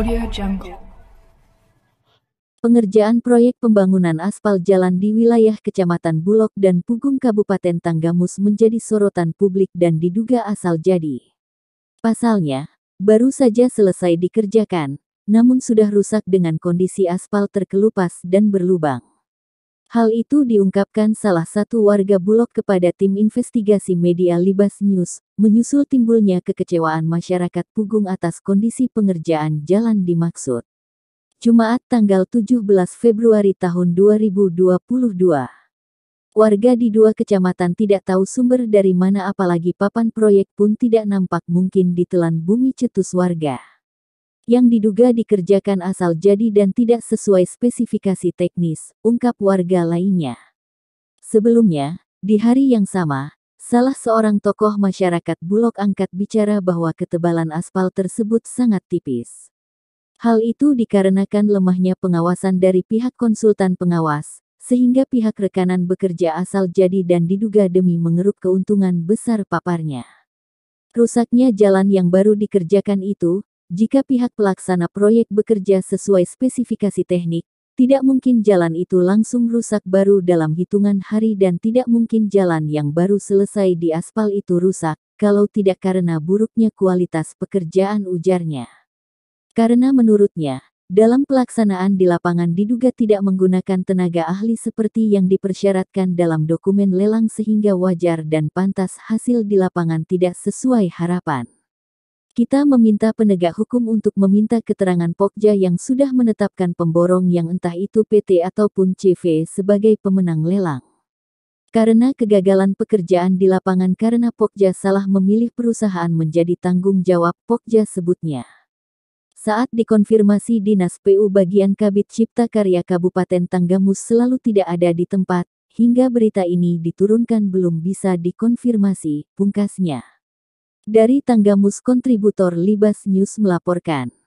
Audio Jungle. Pengerjaan proyek pembangunan aspal jalan di wilayah Kecamatan Bulog dan Pugung Kabupaten Tanggamus menjadi sorotan publik dan diduga asal jadi. Pasalnya, baru saja selesai dikerjakan, namun sudah rusak dengan kondisi aspal terkelupas dan berlubang. Hal itu diungkapkan salah satu warga Bulog kepada tim investigasi media Libas News, menyusul timbulnya kekecewaan masyarakat Pugung atas kondisi pengerjaan jalan dimaksud. Jumat tanggal 17 Februari tahun 2022. Warga di dua kecamatan tidak tahu sumber dari mana apalagi papan proyek pun tidak nampak mungkin ditelan bumi cetus warga yang diduga dikerjakan asal jadi dan tidak sesuai spesifikasi teknis, ungkap warga lainnya. Sebelumnya, di hari yang sama, salah seorang tokoh masyarakat Bulog angkat bicara bahwa ketebalan aspal tersebut sangat tipis. Hal itu dikarenakan lemahnya pengawasan dari pihak konsultan pengawas, sehingga pihak rekanan bekerja asal jadi dan diduga demi mengeruk keuntungan besar paparnya. Rusaknya jalan yang baru dikerjakan itu, jika pihak pelaksana proyek bekerja sesuai spesifikasi teknik, tidak mungkin jalan itu langsung rusak baru dalam hitungan hari dan tidak mungkin jalan yang baru selesai di aspal itu rusak, kalau tidak karena buruknya kualitas pekerjaan ujarnya. Karena menurutnya, dalam pelaksanaan di lapangan diduga tidak menggunakan tenaga ahli seperti yang dipersyaratkan dalam dokumen lelang sehingga wajar dan pantas hasil di lapangan tidak sesuai harapan. Kita meminta penegak hukum untuk meminta keterangan Pokja yang sudah menetapkan pemborong yang entah itu PT ataupun CV sebagai pemenang lelang. Karena kegagalan pekerjaan di lapangan karena Pokja salah memilih perusahaan menjadi tanggung jawab Pokja sebutnya. Saat dikonfirmasi Dinas PU bagian Kabit Cipta Karya Kabupaten Tanggamus selalu tidak ada di tempat, hingga berita ini diturunkan belum bisa dikonfirmasi, pungkasnya. Dari Tanggamus kontributor Libas News melaporkan.